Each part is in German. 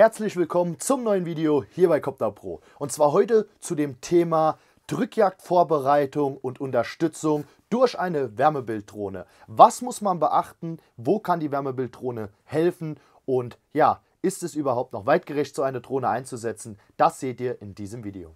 Herzlich willkommen zum neuen Video hier bei Copter Pro. Und zwar heute zu dem Thema Drückjagdvorbereitung und Unterstützung durch eine Wärmebilddrohne. Was muss man beachten? Wo kann die Wärmebilddrohne helfen? Und ja, ist es überhaupt noch weitgerecht, so eine Drohne einzusetzen? Das seht ihr in diesem Video.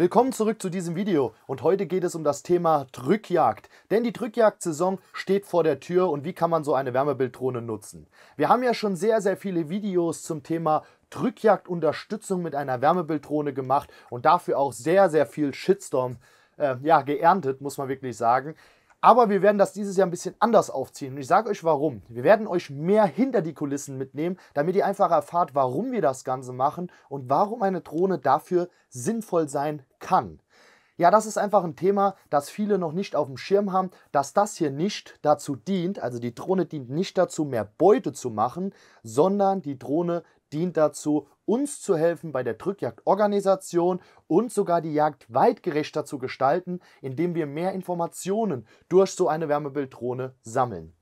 Willkommen zurück zu diesem Video und heute geht es um das Thema Drückjagd. Denn die Drückjagdsaison steht vor der Tür und wie kann man so eine Wärmebilddrohne nutzen? Wir haben ja schon sehr, sehr viele Videos zum Thema Drückjagdunterstützung mit einer Wärmebilddrohne gemacht und dafür auch sehr, sehr viel Shitstorm äh, ja, geerntet, muss man wirklich sagen. Aber wir werden das dieses Jahr ein bisschen anders aufziehen. Und ich sage euch warum. Wir werden euch mehr hinter die Kulissen mitnehmen, damit ihr einfach erfahrt, warum wir das Ganze machen und warum eine Drohne dafür sinnvoll sein kann. Ja, das ist einfach ein Thema, das viele noch nicht auf dem Schirm haben, dass das hier nicht dazu dient, also die Drohne dient nicht dazu, mehr Beute zu machen, sondern die Drohne dient dazu, uns zu helfen bei der Drückjagdorganisation und sogar die Jagd weitgerechter zu gestalten, indem wir mehr Informationen durch so eine Wärmebilddrohne sammeln.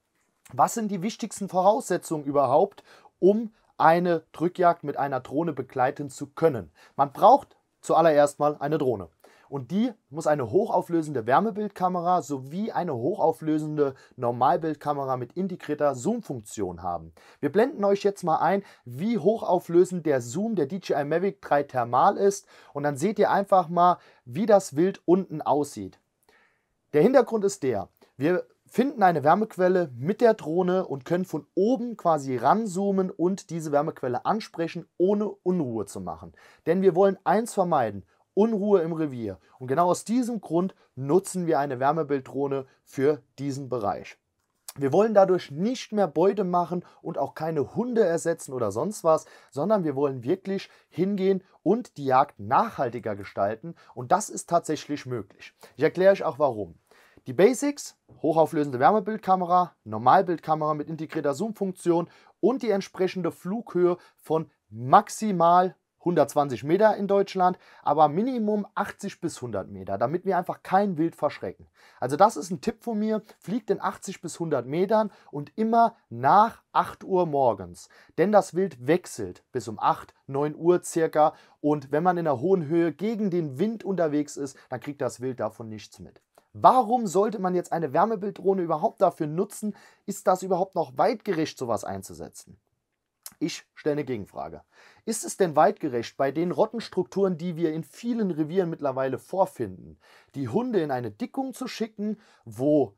Was sind die wichtigsten Voraussetzungen überhaupt, um eine Drückjagd mit einer Drohne begleiten zu können? Man braucht zuallererst mal eine Drohne. Und die muss eine hochauflösende Wärmebildkamera sowie eine hochauflösende Normalbildkamera mit integrierter Zoom-Funktion haben. Wir blenden euch jetzt mal ein, wie hochauflösend der Zoom der DJI Mavic 3 Thermal ist und dann seht ihr einfach mal, wie das Wild unten aussieht. Der Hintergrund ist der, wir finden eine Wärmequelle mit der Drohne und können von oben quasi ranzoomen und diese Wärmequelle ansprechen, ohne Unruhe zu machen. Denn wir wollen eins vermeiden, Unruhe im Revier. Und genau aus diesem Grund nutzen wir eine Wärmebilddrohne für diesen Bereich. Wir wollen dadurch nicht mehr Beute machen und auch keine Hunde ersetzen oder sonst was, sondern wir wollen wirklich hingehen und die Jagd nachhaltiger gestalten und das ist tatsächlich möglich. Ich erkläre euch auch warum. Die Basics, hochauflösende Wärmebildkamera, Normalbildkamera mit integrierter Zoom-Funktion und die entsprechende Flughöhe von maximal 120 Meter in Deutschland, aber Minimum 80 bis 100 Meter, damit wir einfach kein Wild verschrecken. Also das ist ein Tipp von mir, fliegt in 80 bis 100 Metern und immer nach 8 Uhr morgens, denn das Wild wechselt bis um 8, 9 Uhr circa und wenn man in einer hohen Höhe gegen den Wind unterwegs ist, dann kriegt das Wild davon nichts mit. Warum sollte man jetzt eine Wärmebilddrohne überhaupt dafür nutzen? Ist das überhaupt noch weitgerecht, sowas einzusetzen? Ich stelle eine Gegenfrage. Ist es denn weitgerecht, bei den Rottenstrukturen, die wir in vielen Revieren mittlerweile vorfinden, die Hunde in eine Dickung zu schicken, wo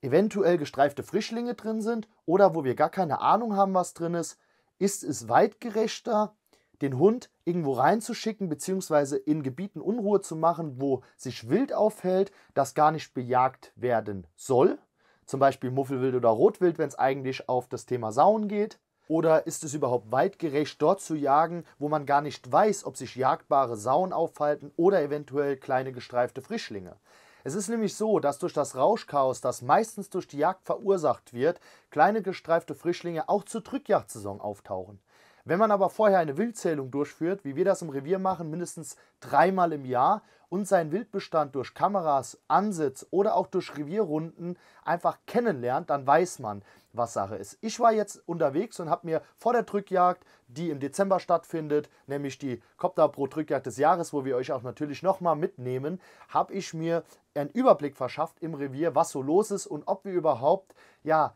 eventuell gestreifte Frischlinge drin sind oder wo wir gar keine Ahnung haben, was drin ist? Ist es weitgerechter, den Hund irgendwo reinzuschicken, beziehungsweise in Gebieten Unruhe zu machen, wo sich Wild aufhält, das gar nicht bejagt werden soll. Zum Beispiel Muffelwild oder Rotwild, wenn es eigentlich auf das Thema Sauen geht. Oder ist es überhaupt weitgerecht, dort zu jagen, wo man gar nicht weiß, ob sich jagbare Sauen aufhalten oder eventuell kleine gestreifte Frischlinge? Es ist nämlich so, dass durch das Rauschchaos, das meistens durch die Jagd verursacht wird, kleine gestreifte Frischlinge auch zur Drückjagdsaison auftauchen. Wenn man aber vorher eine Wildzählung durchführt, wie wir das im Revier machen, mindestens dreimal im Jahr und seinen Wildbestand durch Kameras, Ansitz oder auch durch Revierrunden einfach kennenlernt, dann weiß man, was Sache ist. Ich war jetzt unterwegs und habe mir vor der Drückjagd, die im Dezember stattfindet, nämlich die Copter Pro Drückjagd des Jahres, wo wir euch auch natürlich nochmal mitnehmen, habe ich mir einen Überblick verschafft im Revier, was so los ist und ob wir überhaupt ja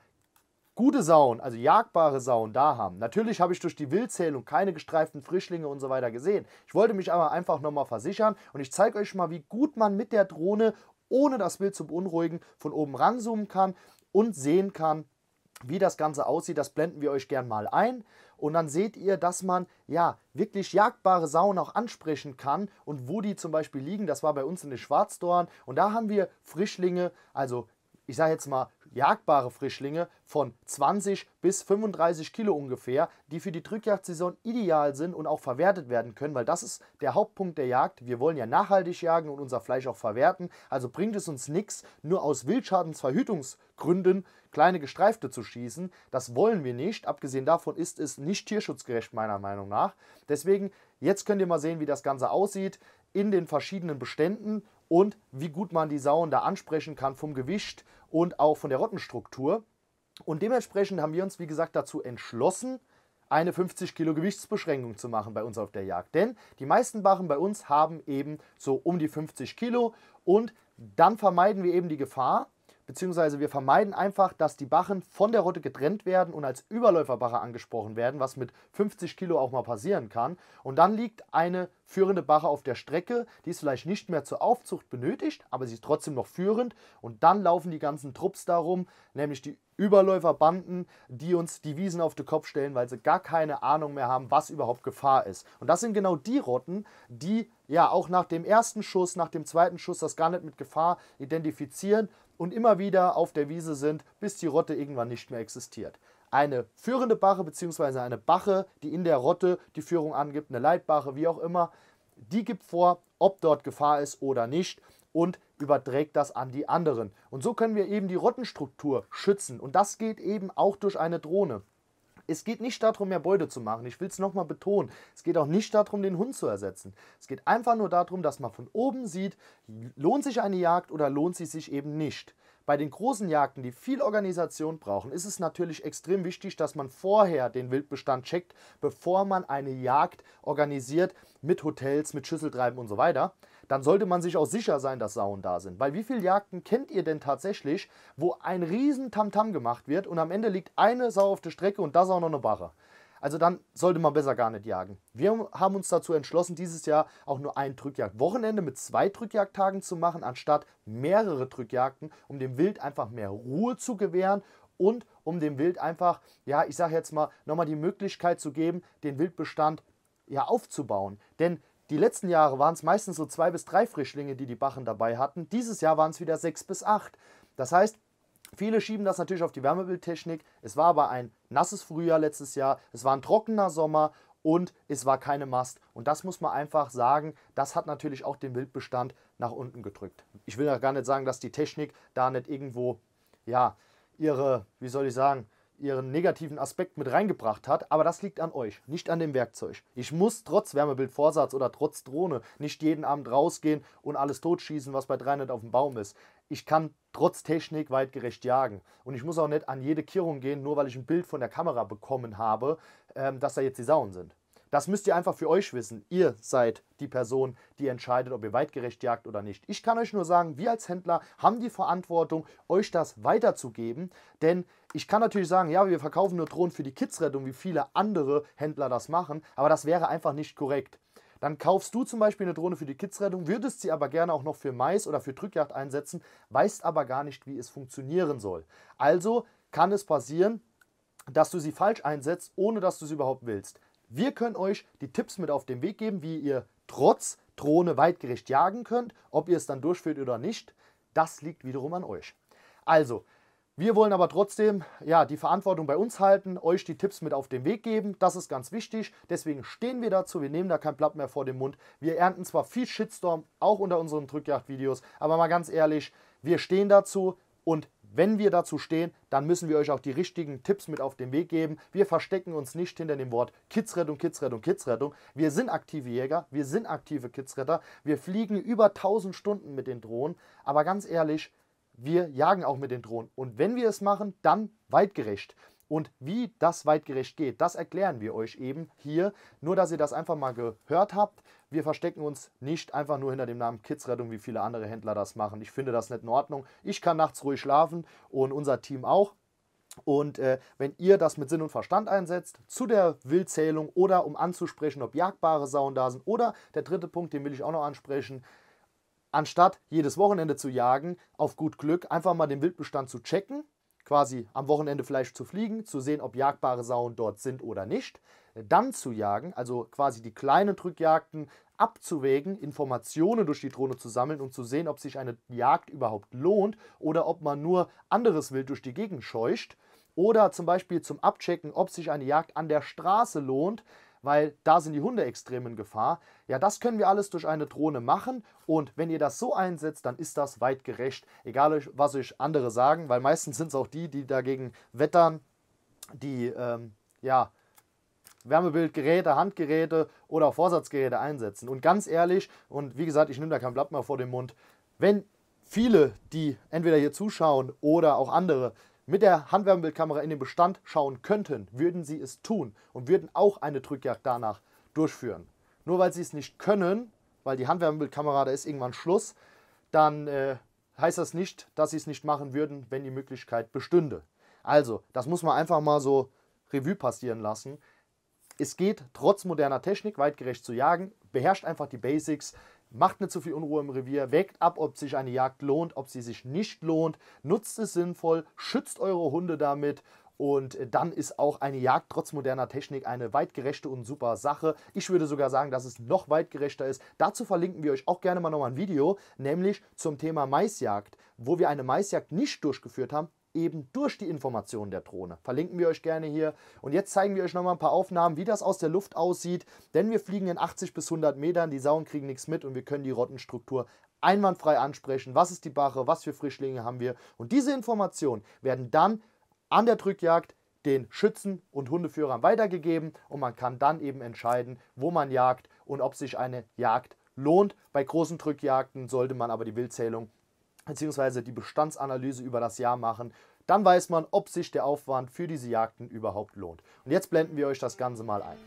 gute Sauen, also jagbare Sauen da haben. Natürlich habe ich durch die Wildzählung keine gestreiften Frischlinge und so weiter gesehen. Ich wollte mich aber einfach nochmal versichern und ich zeige euch mal, wie gut man mit der Drohne, ohne das Wild zu beunruhigen, von oben ranzoomen kann und sehen kann, wie das Ganze aussieht. Das blenden wir euch gern mal ein. Und dann seht ihr, dass man ja wirklich jagbare Sauen auch ansprechen kann und wo die zum Beispiel liegen. Das war bei uns in den Schwarzdorn. Und da haben wir Frischlinge, also ich sage jetzt mal jagbare Frischlinge von 20 bis 35 Kilo ungefähr, die für die Drückjagdsaison ideal sind und auch verwertet werden können, weil das ist der Hauptpunkt der Jagd. Wir wollen ja nachhaltig jagen und unser Fleisch auch verwerten, also bringt es uns nichts, nur aus Wildschadensverhütungsgründen kleine Gestreifte zu schießen. Das wollen wir nicht. Abgesehen davon ist es nicht tierschutzgerecht, meiner Meinung nach. Deswegen, jetzt könnt ihr mal sehen, wie das Ganze aussieht in den verschiedenen Beständen und wie gut man die Sauen da ansprechen kann vom Gewicht und auch von der Rottenstruktur. Und dementsprechend haben wir uns, wie gesagt, dazu entschlossen, eine 50 Kilo Gewichtsbeschränkung zu machen bei uns auf der Jagd. Denn die meisten Bachen bei uns haben eben so um die 50 Kilo und dann vermeiden wir eben die Gefahr, beziehungsweise wir vermeiden einfach, dass die Bachen von der Rotte getrennt werden und als Überläuferbacher angesprochen werden, was mit 50 Kilo auch mal passieren kann. Und dann liegt eine führende Bache auf der Strecke, die ist vielleicht nicht mehr zur Aufzucht benötigt, aber sie ist trotzdem noch führend. Und dann laufen die ganzen Trupps darum, nämlich die Überläuferbanden, die uns die Wiesen auf den Kopf stellen, weil sie gar keine Ahnung mehr haben, was überhaupt Gefahr ist. Und das sind genau die Rotten, die ja auch nach dem ersten Schuss, nach dem zweiten Schuss das gar nicht mit Gefahr identifizieren und immer wieder auf der Wiese sind, bis die Rotte irgendwann nicht mehr existiert. Eine führende Bache bzw. eine Bache, die in der Rotte die Führung angibt, eine Leitbache, wie auch immer, die gibt vor, ob dort Gefahr ist oder nicht und überträgt das an die anderen. Und so können wir eben die Rottenstruktur schützen. Und das geht eben auch durch eine Drohne. Es geht nicht darum, mehr Beute zu machen. Ich will es nochmal betonen. Es geht auch nicht darum, den Hund zu ersetzen. Es geht einfach nur darum, dass man von oben sieht, lohnt sich eine Jagd oder lohnt sie sich eben nicht. Bei den großen Jagden, die viel Organisation brauchen, ist es natürlich extrem wichtig, dass man vorher den Wildbestand checkt, bevor man eine Jagd organisiert mit Hotels, mit Schüsseltreiben und so weiter dann sollte man sich auch sicher sein, dass Sauen da sind. Weil wie viele Jagden kennt ihr denn tatsächlich, wo ein riesen Tamtam -Tam gemacht wird und am Ende liegt eine Sau auf der Strecke und das auch noch eine Barre? Also dann sollte man besser gar nicht jagen. Wir haben uns dazu entschlossen, dieses Jahr auch nur ein Drückjagdwochenende mit zwei Drückjagdtagen zu machen, anstatt mehrere Drückjagden, um dem Wild einfach mehr Ruhe zu gewähren und um dem Wild einfach, ja, ich sage jetzt mal, nochmal die Möglichkeit zu geben, den Wildbestand ja aufzubauen. Denn die letzten Jahre waren es meistens so zwei bis drei Frischlinge, die die Bachen dabei hatten. Dieses Jahr waren es wieder sechs bis acht. Das heißt, viele schieben das natürlich auf die Wärmebildtechnik. Es war aber ein nasses Frühjahr letztes Jahr, es war ein trockener Sommer und es war keine Mast. Und das muss man einfach sagen, das hat natürlich auch den Wildbestand nach unten gedrückt. Ich will ja gar nicht sagen, dass die Technik da nicht irgendwo, ja, ihre, wie soll ich sagen, ihren negativen Aspekt mit reingebracht hat, aber das liegt an euch, nicht an dem Werkzeug. Ich muss trotz Wärmebildvorsatz oder trotz Drohne nicht jeden Abend rausgehen und alles totschießen, was bei 300 auf dem Baum ist. Ich kann trotz Technik weitgerecht jagen. Und ich muss auch nicht an jede Kirrung gehen, nur weil ich ein Bild von der Kamera bekommen habe, ähm, dass da jetzt die Sauen sind. Das müsst ihr einfach für euch wissen. Ihr seid die Person, die entscheidet, ob ihr weitgerecht jagt oder nicht. Ich kann euch nur sagen, wir als Händler haben die Verantwortung, euch das weiterzugeben, denn ich kann natürlich sagen, ja, wir verkaufen nur Drohnen für die Kidsrettung, wie viele andere Händler das machen, aber das wäre einfach nicht korrekt. Dann kaufst du zum Beispiel eine Drohne für die Kidsrettung, würdest sie aber gerne auch noch für Mais oder für Drückjagd einsetzen, weißt aber gar nicht, wie es funktionieren soll. Also kann es passieren, dass du sie falsch einsetzt, ohne dass du sie überhaupt willst. Wir können euch die Tipps mit auf den Weg geben, wie ihr trotz Drohne weitgerecht jagen könnt. Ob ihr es dann durchführt oder nicht, das liegt wiederum an euch. Also, wir wollen aber trotzdem ja, die Verantwortung bei uns halten, euch die Tipps mit auf den Weg geben. Das ist ganz wichtig. Deswegen stehen wir dazu. Wir nehmen da kein Blatt mehr vor den Mund. Wir ernten zwar viel Shitstorm, auch unter unseren Drückjagd-Videos, aber mal ganz ehrlich, wir stehen dazu und wenn wir dazu stehen, dann müssen wir euch auch die richtigen Tipps mit auf den Weg geben. Wir verstecken uns nicht hinter dem Wort Kidsrettung, Kidsrettung, Kidsrettung. Wir sind aktive Jäger, wir sind aktive Kidsretter. Wir fliegen über 1000 Stunden mit den Drohnen. Aber ganz ehrlich, wir jagen auch mit den Drohnen. Und wenn wir es machen, dann weitgerecht. Und wie das weitgerecht geht, das erklären wir euch eben hier. Nur, dass ihr das einfach mal gehört habt. Wir verstecken uns nicht einfach nur hinter dem Namen Kidsrettung, wie viele andere Händler das machen. Ich finde das nicht in Ordnung. Ich kann nachts ruhig schlafen und unser Team auch. Und äh, wenn ihr das mit Sinn und Verstand einsetzt, zu der Wildzählung oder um anzusprechen, ob jagbare Sauen da sind, oder der dritte Punkt, den will ich auch noch ansprechen, anstatt jedes Wochenende zu jagen, auf gut Glück einfach mal den Wildbestand zu checken, quasi am Wochenende vielleicht zu fliegen, zu sehen, ob jagbare Sauen dort sind oder nicht, dann zu jagen, also quasi die kleinen Drückjagden abzuwägen, Informationen durch die Drohne zu sammeln, und zu sehen, ob sich eine Jagd überhaupt lohnt oder ob man nur anderes Wild durch die Gegend scheucht. Oder zum Beispiel zum Abchecken, ob sich eine Jagd an der Straße lohnt, weil da sind die Hunde extrem in Gefahr. Ja, das können wir alles durch eine Drohne machen und wenn ihr das so einsetzt, dann ist das weit gerecht, egal was euch andere sagen, weil meistens sind es auch die, die dagegen wettern, die ähm, ja Wärmebildgeräte, Handgeräte oder auch Vorsatzgeräte einsetzen. Und ganz ehrlich, und wie gesagt, ich nehme da kein Blatt mehr vor den Mund, wenn viele, die entweder hier zuschauen oder auch andere, mit der Handwärmebildkamera in den Bestand schauen könnten, würden sie es tun und würden auch eine Drückjagd danach durchführen. Nur weil sie es nicht können, weil die Handwärmebildkamera, da ist irgendwann Schluss, dann äh, heißt das nicht, dass sie es nicht machen würden, wenn die Möglichkeit bestünde. Also, das muss man einfach mal so Revue passieren lassen. Es geht trotz moderner Technik weitgerecht zu jagen, beherrscht einfach die Basics, Macht nicht zu viel Unruhe im Revier, wägt ab, ob sich eine Jagd lohnt, ob sie sich nicht lohnt, nutzt es sinnvoll, schützt eure Hunde damit und dann ist auch eine Jagd trotz moderner Technik eine weitgerechte und super Sache. Ich würde sogar sagen, dass es noch weitgerechter ist. Dazu verlinken wir euch auch gerne mal nochmal ein Video, nämlich zum Thema Maisjagd, wo wir eine Maisjagd nicht durchgeführt haben, eben durch die Informationen der Drohne. Verlinken wir euch gerne hier. Und jetzt zeigen wir euch nochmal ein paar Aufnahmen, wie das aus der Luft aussieht. Denn wir fliegen in 80 bis 100 Metern, die Sauen kriegen nichts mit und wir können die Rottenstruktur einwandfrei ansprechen. Was ist die Bache, was für Frischlinge haben wir? Und diese Informationen werden dann an der Drückjagd den Schützen und Hundeführern weitergegeben und man kann dann eben entscheiden, wo man jagt und ob sich eine Jagd lohnt. Bei großen Drückjagden sollte man aber die Wildzählung beziehungsweise die Bestandsanalyse über das Jahr machen. Dann weiß man, ob sich der Aufwand für diese Jagden überhaupt lohnt. Und jetzt blenden wir euch das Ganze mal ein.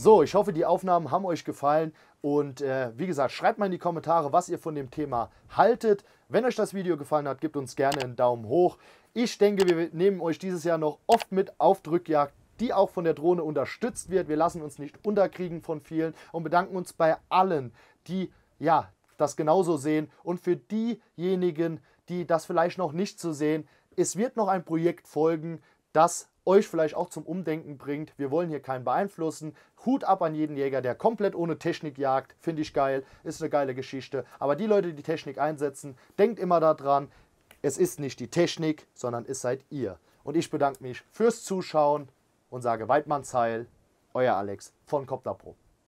So, ich hoffe, die Aufnahmen haben euch gefallen. Und äh, wie gesagt, schreibt mal in die Kommentare, was ihr von dem Thema haltet. Wenn euch das Video gefallen hat, gebt uns gerne einen Daumen hoch. Ich denke, wir nehmen euch dieses Jahr noch oft mit auf Drückjagd, die auch von der Drohne unterstützt wird. Wir lassen uns nicht unterkriegen von vielen und bedanken uns bei allen, die ja das genauso sehen. Und für diejenigen, die das vielleicht noch nicht so sehen, es wird noch ein Projekt folgen, das euch vielleicht auch zum Umdenken bringt. Wir wollen hier keinen beeinflussen. Hut ab an jeden Jäger, der komplett ohne Technik jagt. Finde ich geil, ist eine geile Geschichte. Aber die Leute, die Technik einsetzen, denkt immer daran, es ist nicht die Technik, sondern es seid ihr. Und ich bedanke mich fürs Zuschauen und sage Weidmannsheil, euer Alex von Copter Pro.